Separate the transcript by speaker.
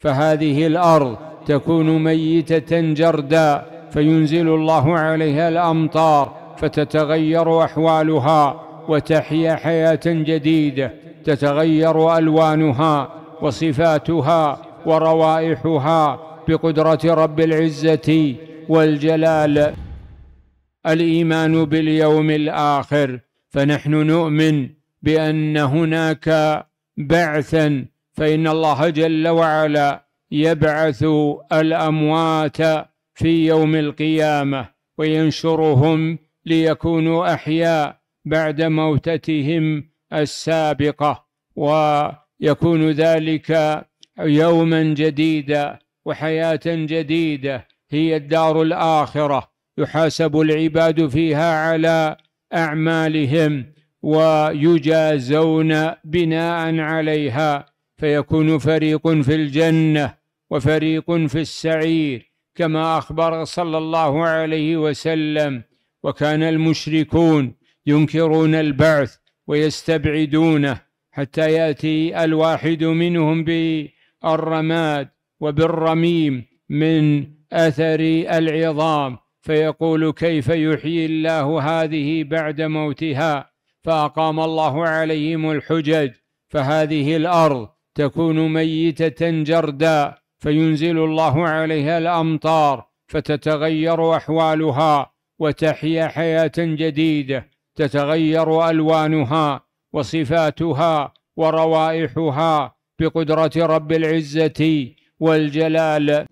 Speaker 1: فهذه الأرض تكون ميتة جردا فينزل الله عليها الأمطار فتتغير أحوالها وتحيا حياة جديدة تتغير ألوانها وصفاتها وروائحها بقدرة رب العزة والجلال الإيمان باليوم الآخر فنحن نؤمن بأن هناك بعثا فإن الله جل وعلا يبعث الأموات في يوم القيامة وينشرهم ليكونوا أحياء بعد موتتهم السابقة ويكون ذلك يوما جديدا وحياة جديدة هي الدار الآخرة يحاسب العباد فيها على أعمالهم ويجازون بناء عليها فيكون فريق في الجنه وفريق في السعير كما اخبر صلى الله عليه وسلم وكان المشركون ينكرون البعث ويستبعدونه حتى ياتي الواحد منهم بالرماد وبالرميم من اثر العظام فيقول كيف يحيي الله هذه بعد موتها فاقام الله عليهم الحجج فهذه الارض تكون ميتة جردا فينزل الله عليها الأمطار فتتغير أحوالها وتحيا حياة جديدة تتغير ألوانها وصفاتها وروائحها بقدرة رب العزة والجلال